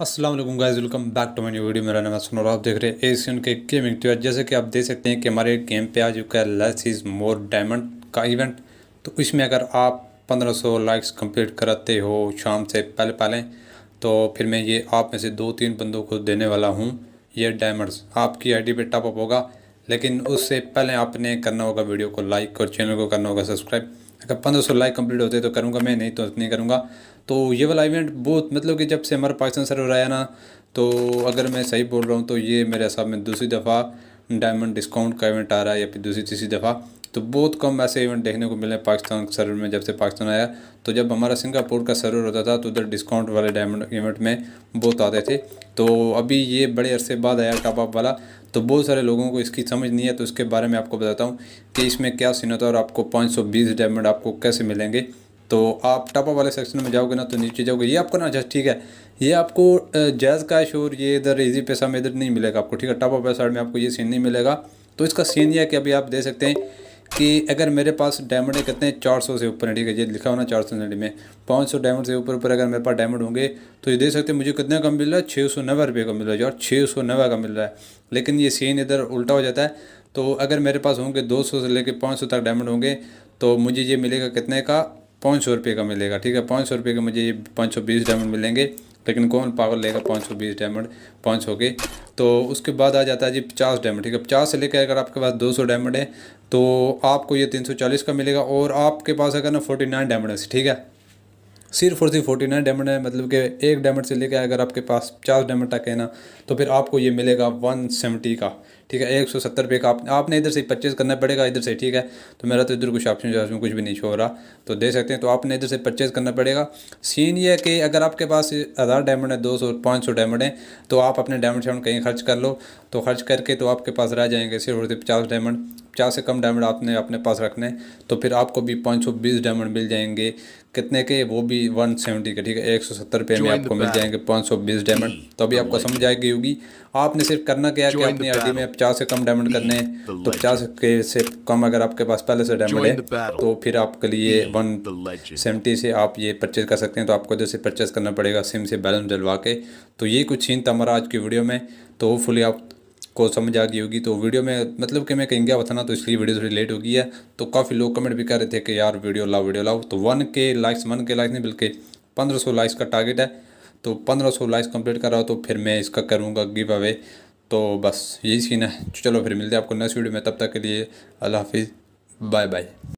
Aslam guys welcome back to my new video मेरा नाम है सुनो आप देख रहे हैं एशियन के गेमिंग ट्यूर जैसे कि आप देख सकते हैं कि हमारे गेम पे आ चुका है लेस इज़ मोर डायमंड का इवेंट तो इसमें अगर आप 1500 लाइक्स कंप्लीट कराते हो शाम से पहले पहले तो फिर मैं ये आप में से दो तीन बंदों को देने वाला हूँ ये डायमंड्स आपकी आई डी पे टॉपअप होगा लेकिन उससे पहले आपने करना होगा वीडियो को लाइक और चैनल को करना होगा सब्सक्राइब अगर पंद्रह सौ लाइक कंप्लीट होते तो करूँगा मैं नहीं तो नहीं करूँगा तो ये वाला इवेंट बहुत मतलब कि जब से हमारा पाकिस्तान सर्वर आया ना तो अगर मैं सही बोल रहा हूँ तो ये मेरे हिसाब में दूसरी दफ़ा डायमंड डिस्काउंट का इवेंट आ रहा है या फिर दूसरी तीसरी दफ़ा तो बहुत कम ऐसे इवेंट देखने को मिले पाकिस्तान सर्वर में जब से पाकिस्तान आया तो जब हमारा सिंगापुर का सर्वर होता था तो उधर डिस्काउंट वाले डायमंड इवेंट में बहुत आते थे तो अभी ये बड़े अरसे बाद आया टॉप अप वाला तो बहुत सारे लोगों को इसकी समझ नहीं है तो इसके बारे में आपको बताता हूँ कि इसमें क्या सीन होता है और आपको पाँच डायमंड आपको कैसे मिलेंगे तो आप टॉप वाले सेक्शन में जाओगे ना तो नीचे जाओगे ये आपको ना अच्छा ठीक है ये आपको जैज़ का शोर ये इधर इजी पैसा में इधर नहीं मिलेगा आपको ठीक है टॉप वाले साइड में आपको ये सीन नहीं मिलेगा तो इसका सीन ये है कि अभी आप देख सकते हैं कि अगर मेरे पास डायमंड कितने चार सौ से ऊपर है ठीक है ये लिखा होना चार सौ में पाँच सौ डायमंड से ऊपर ऊपर अगर मेरे पास डायमंड होंगे तो ये देख सकते हैं मुझे कितने का मिल रहा है छः सौ नब्बे रुपये का मिल रहा है और छः सौ नब्बे का मिल रहा है लेकिन ये सीन इधर उल्टा हो जाता है तो अगर मेरे पास होंगे दो सौ से लेकर पाँच सौ तक डायमंड होंगे तो मुझे ये मिलेगा कितने का पाँच सौ रुपये का मिलेगा ठीक है पाँच सौ रुपये का मुझे ये पाँच सौ बीस डायमंड मिलेंगे लेकिन कौन पागल लेगा पाँच सौ बीस डायमंड पाँच सौ के तो उसके बाद आ जाता है जी पचास डायमंड ठीक है पचास से लेकर अगर आपके पास दो सौ डायमंड है तो आपको ये तीन सौ चालीस का मिलेगा और आपके पास अगर ना फोर्टी नाइन डायमंड है ठीक है सिर्फ और सिर्फ फोर्टी नाइन डायमंड है मतलब कि एक डायमंड से लेकर अगर आपके पास पचास डायमंड तक है ना तो फिर आपको ये मिलेगा वन सेवेंटी का ठीक है एक सौ सत्तर रुपये का आप, आपने इधर से परचेज़ करना पड़ेगा इधर से ठीक है तो मेरा तो इधर कुछ ऑप्शन ऑप्शन कुछ भी नहीं छो रहा तो दे सकते हैं तो आपने इधर से परचेज़ करना पड़ेगा सीन ये है कि अगर आपके पास हज़ार डायमंड है दो सौ पाँच सौ डायमंड है तो आप अपने डायमंड शायमंड कहीं खर्च कर लो तो खर्च करके तो आपके पास रह जाएंगे सिर्फ और सिर्फ पचास डायमंड पचास से कम डायमंड आपने अपने पास रखने तो फिर आपको भी पाँच सौ बीस डायमंड मिल जाएंगे कितने के वो भी वन सेवेंटी का ठीक है एक सौ सत्तर रुपये में आपको मिल जाएंगे पाँच सौ बीस डायमंड तो अभी आपको समझ आएगी होगी आपने सिर्फ करना क्या कि अपनी आईडी में पचास से कम डायमंड करने हैं तो पचास के से कम अगर आपके पास पहले से डायमंड है तो फिर आपके लिए वन सेवेंटी से आप ये परचेज कर सकते हैं तो आपको जैसे परचेज करना पड़ेगा सिम से बैलेंस डलवा के तो ये कुछ छीन था हमारा आज की वीडियो में तो होपफुली आप को समझ आ गई होगी तो वीडियो में मतलब कि मैं कहीं गया बताना तो इसलिए वीडियो थोड़ी लेट होगी है तो काफ़ी लोग कमेंट भी कर रहे थे कि यार वीडियो लाओ वीडियो लाओ तो वन के लाइक्स वन के लाइक्स नहीं बल्कि पंद्रह सौ लाइक्स का टारगेट है तो पंद्रह सौ लाइक्स कंप्लीट कर रहा हो तो फिर मैं इसका करूँगा गिव अवे तो बस यही सीन है तो चलो फिर मिलते हैं आपको नेक्स्ट वीडियो में तब तक के लिए अल्लाह हाफिज़ बाय बाय